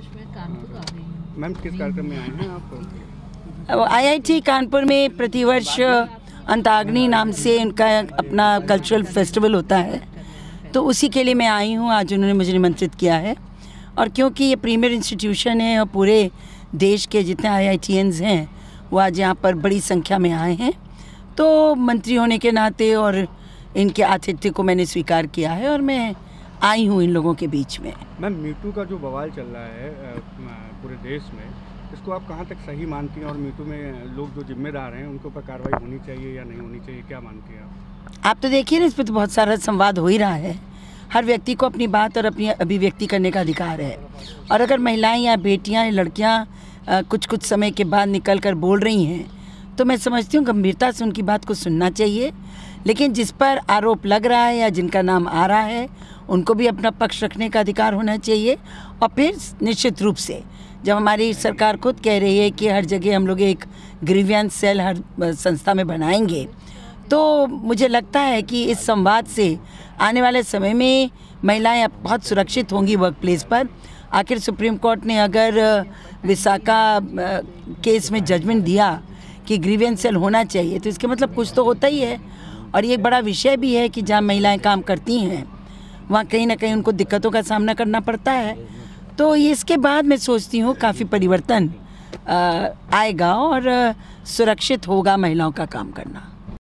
ma'am किस कार्यक्रम में आए हैं आप आईआईटी कानपुर में प्रतिवर्ष अंताग्नि नाम से उनका अपना कल्चरल फेस्टिवल होता है तो उसी के लिए मैं आई हूँ आज उन्होंने मुझे निमंत्रित किया है और क्योंकि ये प्रीमियर इंस्टीट्यूशन है और पूरे देश के जितने आई हैं वो आज यहाँ पर बड़ी संख्या में आए हैं तो मंत्री होने के नाते और इनके आतिथ्य को मैंने स्वीकार किया है और मैं आई हूँ इन लोगों के बीच में मैम मीटू का जो बवाल चल रहा है पूरे देश में इसको आप कहाँ तक सही मानती हैं और मीटू में लोग जो जिम्मेदार हैं उनके ऊपर कार्रवाई होनी चाहिए या नहीं होनी चाहिए क्या मानती हैं आप आप तो देखिए ना इस पर तो बहुत सारा संवाद हो ही रहा है हर व्यक्ति को अपनी बात और अपनी अभिव्यक्ति करने का अधिकार है और अगर महिलाएं या बेटियां या लड़कियां कुछ कुछ समय के बाद निकल कर बोल रही हैं तो मैं समझती हूँ गंभीरता से उनकी बात को सुनना चाहिए लेकिन जिस पर आरोप लग रहा है या जिनका नाम आ रहा है उनको भी अपना पक्ष रखने का अधिकार होना चाहिए और फिर निश्चित रूप से जब हमारी सरकार खुद कह रही है कि हर जगह हम लोग एक ग्रीवियंस सेल हर संस्था में बनाएंगे तो मुझे लगता है कि इस संवाद से आने वाले समय में महिलाएं अब बहुत सुरक्षित होंगी वर्क प्लेस पर आखिर सुप्रीम कोर्ट ने अगर विशाखा केस में जजमेंट दिया कि ग्रीवियंस सेल होना चाहिए तो इसके मतलब कुछ तो होता ही है और ये एक बड़ा विषय भी है कि जहाँ महिलाएं काम करती हैं वहाँ कहीं ना कहीं उनको दिक्कतों का सामना करना पड़ता है तो इसके बाद मैं सोचती हूँ काफ़ी परिवर्तन आएगा और सुरक्षित होगा महिलाओं का काम करना